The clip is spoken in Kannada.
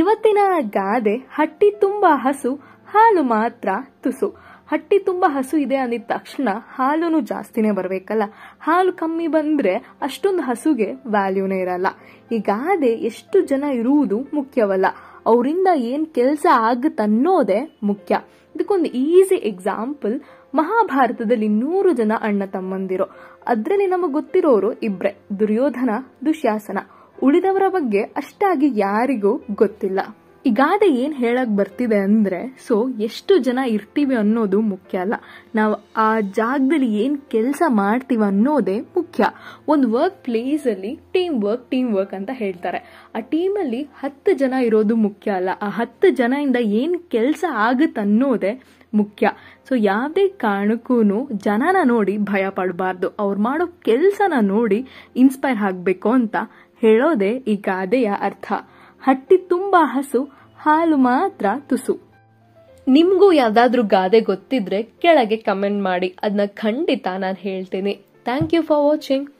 ಇವತ್ತಿನ ಗಾದೆ ಹಟ್ಟಿ ತುಂಬ ಹಸು ಹಾಲು ಮಾತ್ರ ತುಸು ಹಟ್ಟಿ ತುಂಬ ಹಸು ಇದೆ ಅಂದಿದ ತಕ್ಷಣ ಹಾಲುನು ಜಾಸ್ತಿನೇ ಬರಬೇಕಲ್ಲ ಹಾಲು ಕಮ್ಮಿ ಬಂದ್ರೆ ಅಷ್ಟೊಂದು ಹಸುಗೆ ವ್ಯಾಲ್ಯೂನೇ ಇರಲ್ಲ ಈ ಗಾದೆ ಎಷ್ಟು ಜನ ಇರುವುದು ಮುಖ್ಯವಲ್ಲ ಅವರಿಂದ ಏನು ಕೆಲಸ ಅನ್ನೋದೇ ಮುಖ್ಯ ಇದಕ್ಕೊಂದು ಈಸಿ ಎಕ್ಸಾಂಪಲ್ ಮಹಾಭಾರತದಲ್ಲಿ ನೂರು ಜನ ಅಣ್ಣ ತಮ್ಮಂದಿರು ಅದರಲ್ಲಿ ನಮಗೆ ಗೊತ್ತಿರೋರು ಇಬ್ರೆ ದುರ್ಯೋಧನ ದುಶ್ಯಾಸನ ಉಳಿದವರ ಬಗ್ಗೆ ಅಷ್ಟಾಗಿ ಯಾರಿಗೂ ಗೊತ್ತಿಲ್ಲ ಈ ಗಾದೆ ಏನ್ ಹೇಳಕ್ ಬರ್ತಿದೆ ಅಂದ್ರೆ ಸೊ ಎಷ್ಟು ಜನ ಇರ್ತೀವಿ ಅನ್ನೋದು ಮುಖ್ಯ ಅಲ್ಲ ನಾವು ಆ ಜಾಗದಲ್ಲಿ ಏನ್ ಕೆಲಸ ಮಾಡ್ತೀವಿ ಅನ್ನೋದೇ ಮುಖ್ಯ ಒಂದು ವರ್ಕ್ ಪ್ಲೇಸ್ ಅಲ್ಲಿ ಟೀಮ್ ವರ್ಕ್ ಟೀಮ್ ವರ್ಕ್ ಅಂತ ಹೇಳ್ತಾರೆ ಆ ಟೀಮ್ ಅಲ್ಲಿ ಹತ್ತು ಜನ ಇರೋದು ಮುಖ್ಯ ಅಲ್ಲ ಆ ಹತ್ತು ಜನದಿಂದ ಏನ್ ಕೆಲಸ ಆಗುತ್ತೆ ಅನ್ನೋದೇ ಮುಖ್ಯ ಸೊ ಯಾವುದೇ ಕಾರಣಕ್ಕೂ ಜನನ ನೋಡಿ ಭಯ ಪಡಬಾರ್ದು ಅವ್ರು ಮಾಡೋ ಕೆಲಸನ ನೋಡಿ ಇನ್ಸ್ಪೈರ್ ಆಗಬೇಕು ಅಂತ ಹೇಳೋದೇ ಈ ಗಾದೆಯ ಅರ್ಥ ಹಟ್ಟಿ ತುಂಬಾ ಹಸು ಹಾಲು ಮಾತ್ರ ತುಸು ನಿಮಗೂ ಯಾವುದಾದ್ರೂ ಗಾದೆ ಗೊತ್ತಿದ್ರೆ ಕೆಳಗೆ ಕಮೆಂಟ್ ಮಾಡಿ ಅದನ್ನ ಖಂಡಿತ ನಾನು ಹೇಳ್ತೀನಿ ಥ್ಯಾಂಕ್ ಯು ಫಾರ್ ವಾಚಿಂಗ್